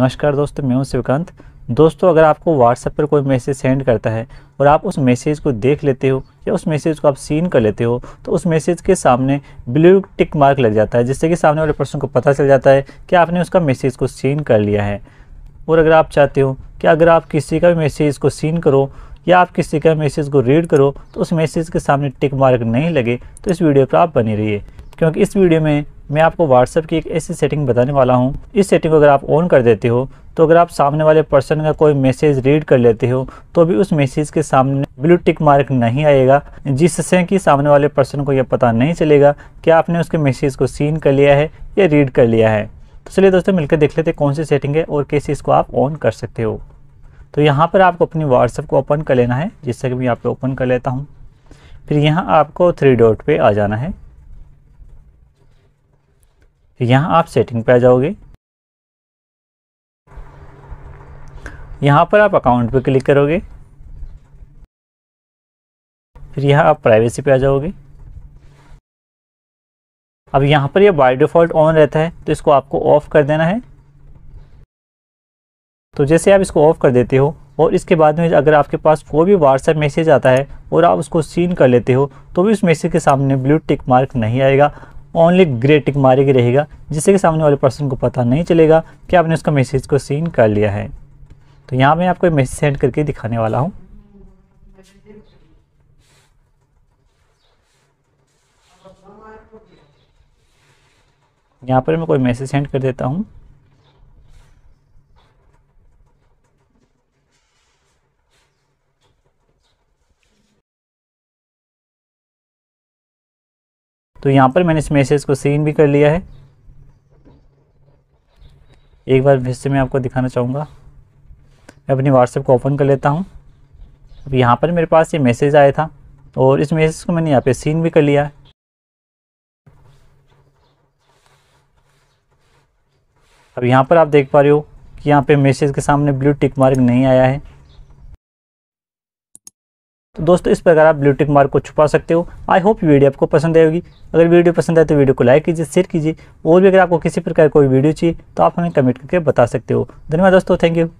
नमस्कार दोस्तों मैं हूं शिवकांत दोस्तों अगर आपको व्हाट्सएप पर कोई मैसेज सेंड करता है और आप उस मैसेज को देख लेते हो या उस मैसेज को आप सीन कर लेते हो तो उस मैसेज के सामने ब्लू टिक मार्क लग जाता है जिससे कि सामने वाले पर्सन को पता चल जाता है कि आपने उसका मैसेज को सीन कर लिया है और अगर आप चाहते हो कि अगर आप किसी का भी मैसेज को सीन करो या आप किसी का मैसेज को रीड करो तो उस मैसेज के सामने टिक मार्क नहीं लगे तो इस वीडियो पर आप बने रहिए क्योंकि इस वीडियो में मैं आपको व्हाट्सएप की एक ऐसी सेटिंग बताने वाला हूँ इस सेटिंग को अगर आप ऑन कर देते हो तो अगर आप सामने वाले पर्सन का कोई मैसेज रीड कर लेते हो तो भी उस मैसेज के सामने ब्लू टिक मार्क नहीं आएगा जिससे कि सामने वाले पर्सन को यह पता नहीं चलेगा कि आपने उसके मैसेज को सीन कर लिया है या रीड कर लिया है तो चलिए दोस्तों मिलकर देख लेते कौन सी सेटिंग है और कैसे इसको आप ऑन कर सकते हो तो यहाँ पर आपको अपनी व्हाट्सअप को ओपन कर लेना है जिससे कि मैं यहाँ ओपन कर लेता हूँ फिर यहाँ आपको थ्री डॉट पर आ जाना है तो यहाँ आप सेटिंग पे आ जाओगे यहाँ पर आप अकाउंट पे क्लिक करोगे फिर यहाँ आप प्राइवेसी पे आ जाओगे अब यहाँ पर यह बाय डिफ़ॉल्ट ऑन रहता है तो इसको आपको ऑफ़ कर देना है तो जैसे आप इसको ऑफ़ कर देते हो और इसके बाद में अगर आपके पास कोई भी व्हाट्सएप मैसेज आता है और आप उसको सीन कर लेते हो तो भी उस मैसेज के सामने ब्लू टिक मार्क नहीं आएगा ओनली ग्रे टिक मारेगी रहेगा जिससे कि सामने वाले पर्सन को पता नहीं चलेगा कि आपने उसका मैसेज को सीन कर लिया है तो यहाँ मैं आपको मैसेज सेंड करके दिखाने वाला हूँ यहाँ पर मैं कोई मैसेज सेंड कर देता हूँ तो यहाँ पर मैंने इस मैसेज को सीन भी कर लिया है एक बार फिर से मैं आपको दिखाना चाहूँगा मैं अपनी व्हाट्सएप को ओपन कर लेता हूँ अब यहाँ पर मेरे पास ये मैसेज आया था और इस मैसेज को मैंने यहाँ पे सीन भी कर लिया है अब यहाँ पर आप देख पा रहे हो कि यहाँ पे मैसेज के सामने ब्लू टिक मार्क नहीं आया है तो दोस्तों इस प्रकार आप ब्लूटिक मार्क को छुपा सकते हो आई होप वीडियो आपको पसंद आएगी अगर वीडियो पसंद आए तो वीडियो को लाइक कीजिए शेयर कीजिए और भी अगर आपको किसी प्रकार कोई वीडियो चाहिए तो आप हमें कमेंट करके बता सकते हो धन्यवाद दोस्तों थैंक यू